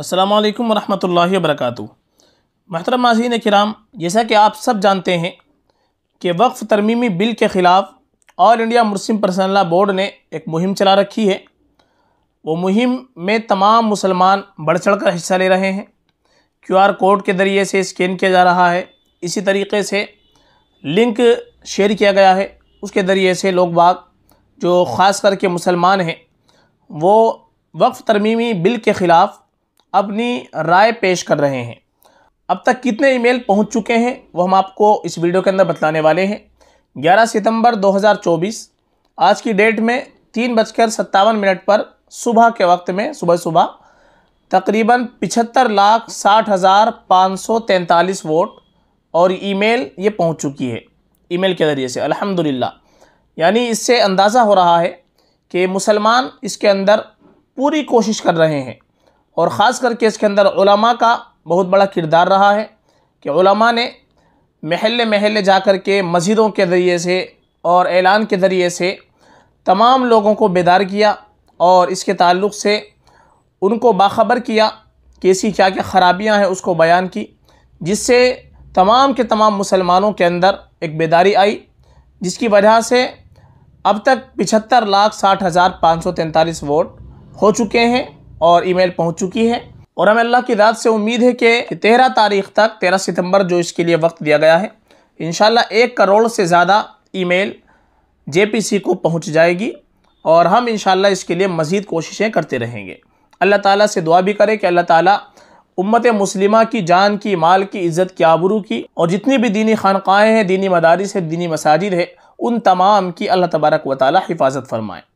السلام علیکم ورحمۃ اللہ وبرکاتہ محترم ناظرین کرام جیسا کہ آپ سب جانتے ہیں کہ وقف ترمیمی بل کے خلاف آل انڈیا مسلم پرسنلہ بورڈ نے ایک مہم چلا رکھی ہے وہ مہم میں تمام مسلمان بڑھ چڑھ کر حصہ لے رہے ہیں کیو آر کوڈ کے ذریعے سے اسکین کیا جا رہا ہے اسی طریقے سے لنک شیئر کیا گیا ہے اس کے ذریعے سے لوگ باغ جو خاص کر کے مسلمان ہیں وہ وقف ترمیمی بل کے خلاف اپنی رائے پیش کر رہے ہیں اب تک کتنے ای میل پہنچ چکے ہیں وہ ہم آپ کو اس ویڈیو کے اندر بتلانے والے ہیں گیارہ ستمبر دو ہزار چوبیس آج کی ڈیٹ میں تین بج کر ستاون منٹ پر صبح کے وقت میں صبح صبح تقریباً پچھتر لاکھ ساٹھ ہزار پانچ سو تینتالیس ووٹ اور ای میل یہ پہنچ چکی ہے ای میل کے ذریعے سے الحمدللہ یعنی اس سے اندازہ ہو رہا ہے کہ مسلمان اس کے اندر پوری کوشش کر رہے ہیں اور خاص کر کے اس کے اندر علماء کا بہت بڑا کردار رہا ہے کہ علماء نے محلے محلے جا کر کے مسجدوں کے ذریعے سے اور اعلان کے ذریعے سے تمام لوگوں کو بیدار کیا اور اس کے تعلق سے ان کو باخبر کیا کہ اس کی کیا کیا خرابیاں ہیں اس کو بیان کی جس سے تمام کے تمام مسلمانوں کے اندر ایک بیداری آئی جس کی وجہ سے اب تک پچہتر لاکھ ساٹھ ہزار پانچ سو تینتالیس ووٹ ہو چکے ہیں اور ای میل پہنچ چکی ہے اور ہمیں اللہ کی ذات سے امید ہے کہ تیرہ تاریخ تک تیرہ ستمبر جو اس کے لیے وقت دیا گیا ہے انشاءاللہ ایک کروڑ سے زیادہ ای میل جے پی سی کو پہنچ جائے گی اور ہم انشاءاللہ اس کے لیے مزید کوششیں کرتے رہیں گے اللہ تعالیٰ سے دعا بھی کرے کہ اللہ تعالیٰ امت مسلمہ کی جان کی مال کی عزت کی آبرو کی اور جتنی بھی دینی خانقاہیں ہیں دینی مدارس ہیں دینی مساجد ہیں ان تمام کی اللہ تبارک و تعالیٰ حفاظت فرمائیں